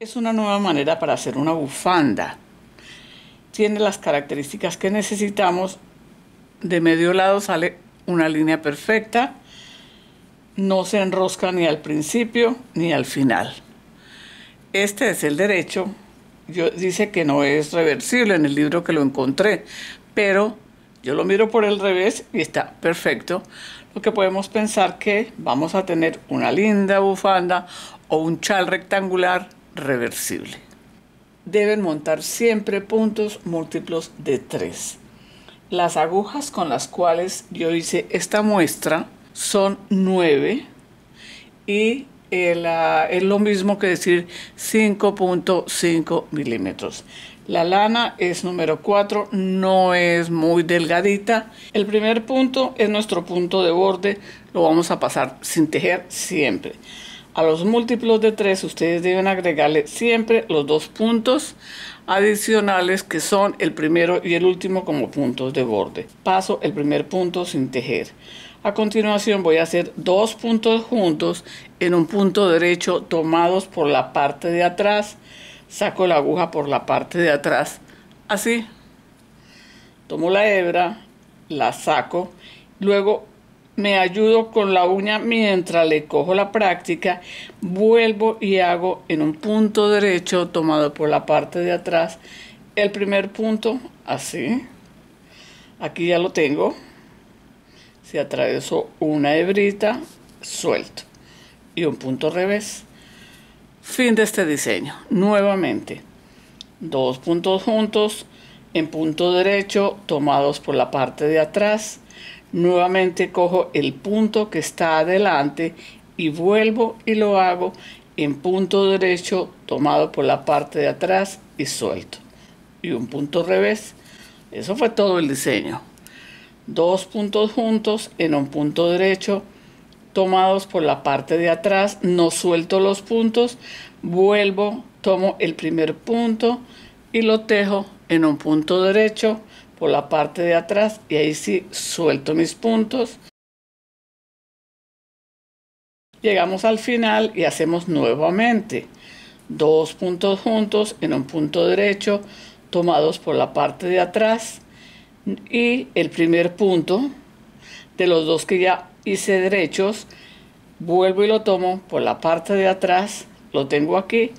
Es una nueva manera para hacer una bufanda. Tiene las características que necesitamos. De medio lado sale una línea perfecta. No se enrosca ni al principio ni al final. Este es el derecho. Yo, dice que no es reversible en el libro que lo encontré, pero yo lo miro por el revés y está perfecto. Lo que podemos pensar que vamos a tener una linda bufanda o un chal rectangular reversible. Deben montar siempre puntos múltiplos de 3. Las agujas con las cuales yo hice esta muestra son 9 y el, ah, es lo mismo que decir 5.5 milímetros. La lana es número 4, no es muy delgadita. El primer punto es nuestro punto de borde, lo vamos a pasar sin tejer siempre. A los múltiplos de tres ustedes deben agregarle siempre los dos puntos adicionales que son el primero y el último como puntos de borde. Paso el primer punto sin tejer. A continuación voy a hacer dos puntos juntos en un punto derecho tomados por la parte de atrás. Saco la aguja por la parte de atrás. Así. Tomo la hebra, la saco, luego me ayudo con la uña mientras le cojo la práctica, vuelvo y hago en un punto derecho tomado por la parte de atrás el primer punto así. Aquí ya lo tengo. Si atravieso una hebrita, suelto. Y un punto revés. Fin de este diseño. Nuevamente, dos puntos juntos en punto derecho tomados por la parte de atrás Nuevamente cojo el punto que está adelante y vuelvo y lo hago en punto derecho tomado por la parte de atrás y suelto. Y un punto revés. Eso fue todo el diseño. Dos puntos juntos en un punto derecho tomados por la parte de atrás. No suelto los puntos. Vuelvo, tomo el primer punto y lo tejo en un punto derecho por la parte de atrás y ahí sí suelto mis puntos. Llegamos al final y hacemos nuevamente dos puntos juntos en un punto derecho tomados por la parte de atrás y el primer punto de los dos que ya hice derechos vuelvo y lo tomo por la parte de atrás lo tengo aquí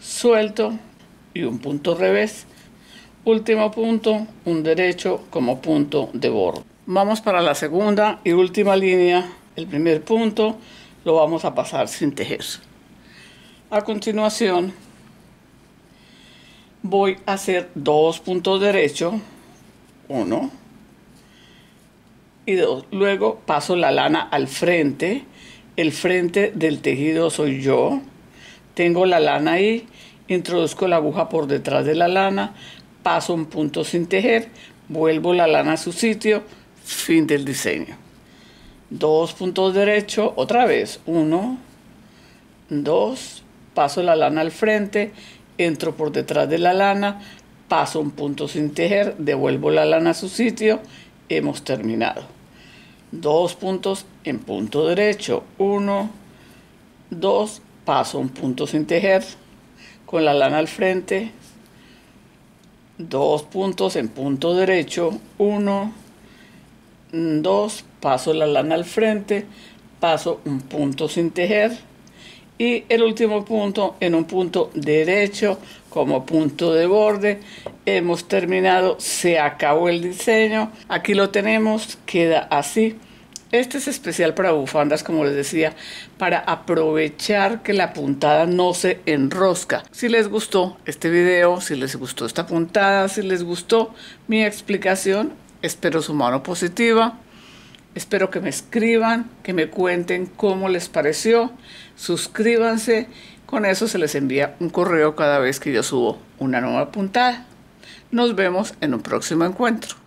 suelto y un punto revés Último punto, un derecho como punto de borde. Vamos para la segunda y última línea. El primer punto lo vamos a pasar sin tejer. A continuación, voy a hacer dos puntos derecho, uno y dos. Luego paso la lana al frente. El frente del tejido soy yo. Tengo la lana ahí, introduzco la aguja por detrás de la lana, paso un punto sin tejer, vuelvo la lana a su sitio, fin del diseño. Dos puntos derecho, otra vez, uno, dos, paso la lana al frente, entro por detrás de la lana, paso un punto sin tejer, devuelvo la lana a su sitio, hemos terminado. Dos puntos en punto derecho, uno, dos, paso un punto sin tejer, con la lana al frente, dos puntos en punto derecho, uno, mm, dos, paso la lana al frente, paso un punto sin tejer y el último punto en un punto derecho como punto de borde. Hemos terminado, se acabó el diseño, aquí lo tenemos, queda así. Este es especial para bufandas, como les decía, para aprovechar que la puntada no se enrosca. Si les gustó este video, si les gustó esta puntada, si les gustó mi explicación, espero su mano positiva. Espero que me escriban, que me cuenten cómo les pareció. Suscríbanse. Con eso se les envía un correo cada vez que yo subo una nueva puntada. Nos vemos en un próximo encuentro.